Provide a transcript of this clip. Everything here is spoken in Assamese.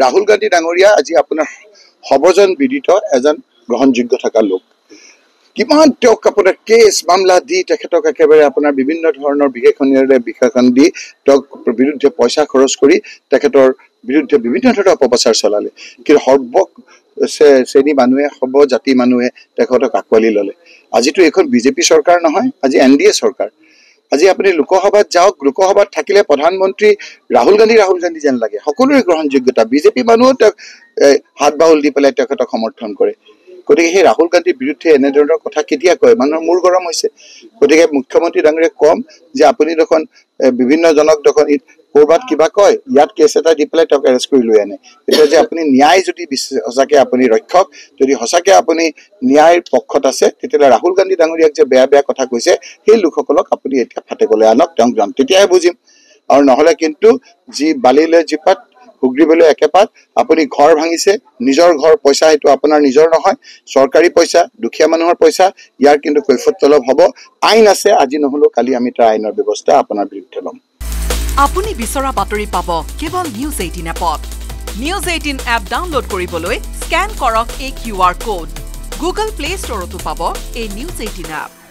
ৰাহুল গান্ধী ডাঙৰীয়া আজি আপোনাৰ সৰ্বজন বিদিত এজন গ্ৰহণযোগ্য থকা লোক কিমান তেওঁক আপোনাৰ কেছ মামলা দি তেখেতক একেবাৰে আপোনাৰ বিভিন্ন ধৰণৰ বিশেষণীয়ে বিশেষণ দি তেওঁক বিৰুদ্ধে পইচা খৰচ কৰি তেখেতৰ বিৰুদ্ধে বিভিন্ন ধৰণৰ অপপ্ৰচাৰ চলালে কিন্তু সৰ্ব শ্ৰেণী মানুহে সৰ্বজাতি মানুহে তেখেতক আঁকোৱালি ল'লে আজিতো এইখন বিজেপি চৰকাৰ নহয় আজি এন ডি এ চৰকাৰ আজি আপুনি লোকসভাত যাওক লোকসভাত থাকিলে প্ৰধানমন্ত্ৰী ৰাহুল গান্ধী ৰাহুল গান্ধী যেন লাগে সকলোৰে গ্ৰহণযোগ্যতা বিজেপি মানুহেও তেওঁক হাত বাউল দি পেলাই তেখেতক সমৰ্থন কৰে গতিকে সেই ৰাহুল গান্ধীৰ বিৰুদ্ধে এনেধৰণৰ কথা কেতিয়া কয় মানুহৰ মূৰ গৰম হৈছে গতিকে মুখ্যমন্ত্ৰী ডাঙৰীয়াক কম যে আপুনি দেখোন বিভিন্ন জনক দেখোন ক'ৰবাত কিবা কয় ইয়াত কেছ এটা দি পেলাই তেওঁক এৰেষ্ট কৰি লৈ আনে এতিয়া যে আপুনি ন্যায় যদি সঁচাকৈ আপুনি ৰক্ষক যদি সঁচাকৈ আপুনি ন্যায়ৰ পক্ষত আছে তেতিয়াহ'লে ৰাহুল গান্ধী ডাঙৰীয়াক যে বেয়া বেয়া কথা কৈছে সেই লোকসকলক আপুনি এতিয়া ফাটেকলৈ আনক তেওঁক যাম তেতিয়াহে বুজিম আৰু নহ'লে কিন্তু যি বালিলৈ যি সুগ্ৰীবলৈ একেপাত আপুনি ঘৰ ভাঙিছে নিজৰ ঘৰ পইচা সেইটো আপোনাৰ নিজৰ নহয় চৰকাৰী পইচা দুখীয়া মানুহৰ পইচা ইয়াৰ কিন্তু কৈফত তলব হ'ব আইন আছে আজি নহ'লেও কালি আমি তাৰ আইনৰ ব্যৱস্থা আপোনাৰ বিৰুদ্ধে ল'ম আপুনি বিচৰা বাতৰি পাব কেৱল নিউজ এইটিন এপত নিউজ এইটিন এপ ডাউনলোড কৰিবলৈ স্কেন কৰক এই Q R code Google Play ষ্টৰতো পাব এই নিউজ এইটিন এপ